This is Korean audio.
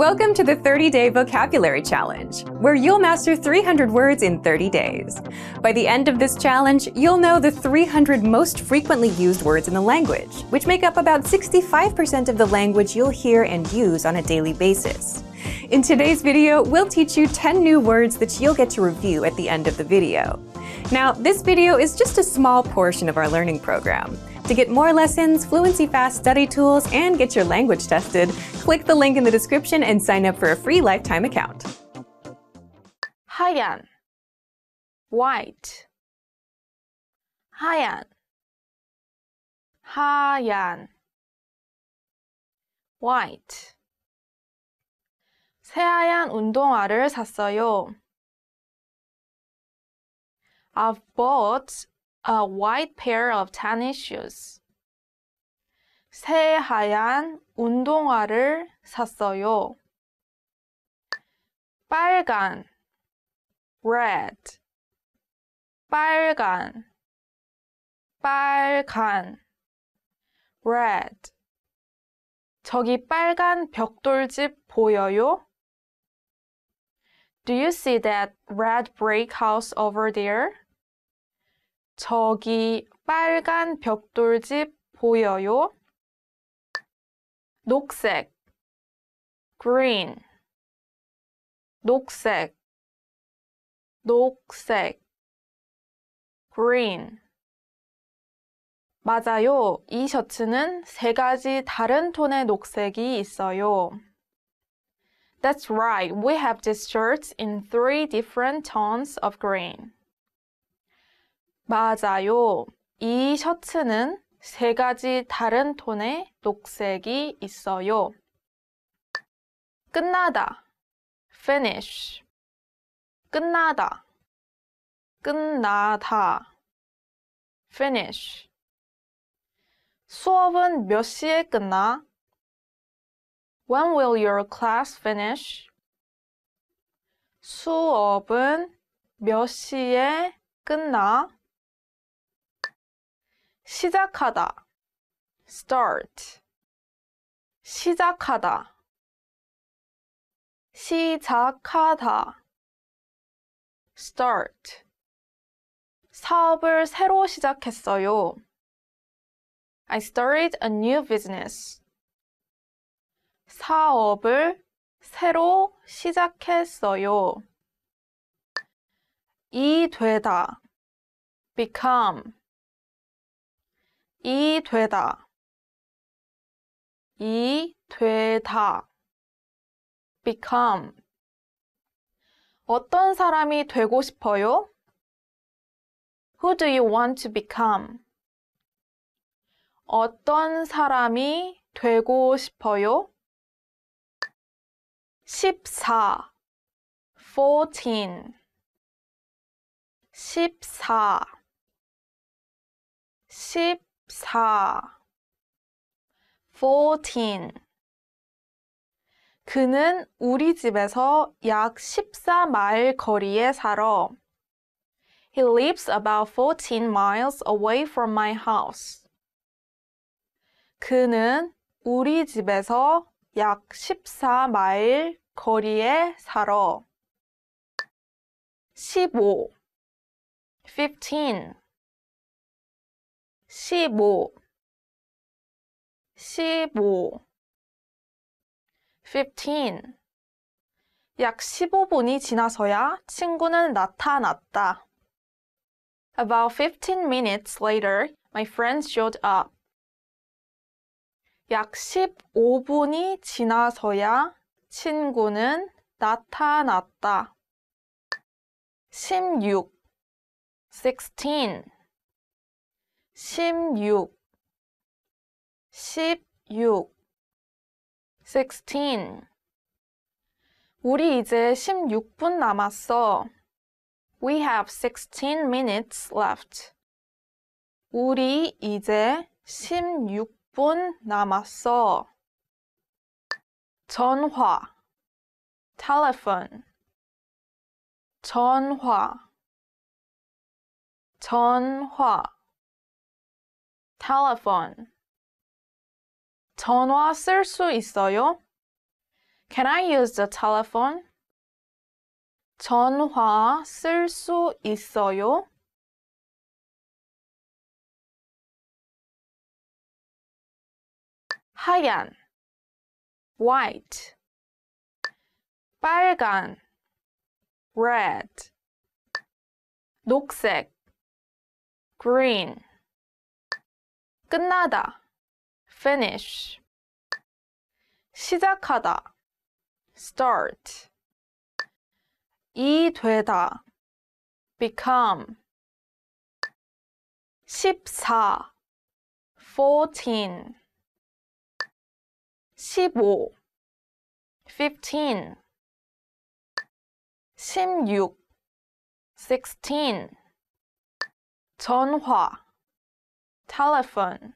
Welcome to the 30-Day Vocabulary Challenge, where you'll master 300 words in 30 days. By the end of this challenge, you'll know the 300 most frequently used words in the language, which make up about 65% of the language you'll hear and use on a daily basis. In today's video, we'll teach you 10 new words that you'll get to review at the end of the video. Now, this video is just a small portion of our learning program. To get more lessons, Fluency Fast study tools, and get your language tested, click the link in the description and sign up for a free lifetime account. 하얀 white 하얀 하얀 white 새하얀 운동화를 샀어요. I've bought a white pair of tennis shoes. 새하얀 운동화를 샀어요. 빨간 red 빨간 빨간 red 저기 빨간 벽돌집 보여요? Do you see that red brick house over there? 저기 빨간 벽돌집 보여요? 녹색 green 녹색 녹색 green 맞아요. 이 셔츠는 세 가지 다른 톤의 녹색이 있어요. That's right. We have these shirts in three different tones of green. 맞아요. 이 셔츠는 세 가지 다른 톤의 녹색이 있어요. 끝나다 finish 끝나다 끝나다 finish 수업은 몇 시에 끝나? When will your class finish? 수업은 몇 시에 끝나? 시작하다 start 시작하다 시작하다 start 사업을 새로 시작했어요. I started a new business. 사업을 새로 시작했어요. 이 되다 become 이 되다 이 되다 become 어떤 사람이 되고 싶어요? Who do you want to become? 어떤 사람이 되고 싶어요? 14 14 14 14 14 fourteen 그는 우리 집에서 약 14마일 거리에 살아. He lives about 14 miles away from my house. 그는 우리 집에서 약 14마일 거리에 살아. 15 15 15 15 15 약 15분이 지나서야 친구는 나타났다. About 15 minutes later, my friend showed up. 약 15분이 지나서야 친구는 나타났다. 16 16 십육 십육 sixteen 우리 이제 16분 남았어. We have 16 minutes left. 우리 이제 16분 남았어. 전화 telephone 전화 전화 telephone. 전화 쓸 수 있어요? Can I use the telephone? 전화 쓸 수 있어요? 하얀 white 빨간 red 녹색 green 끝나다 finish 시작하다 start 이 되다 become 14 fourteen 15 fifteen 16 sixteen 전화 telephone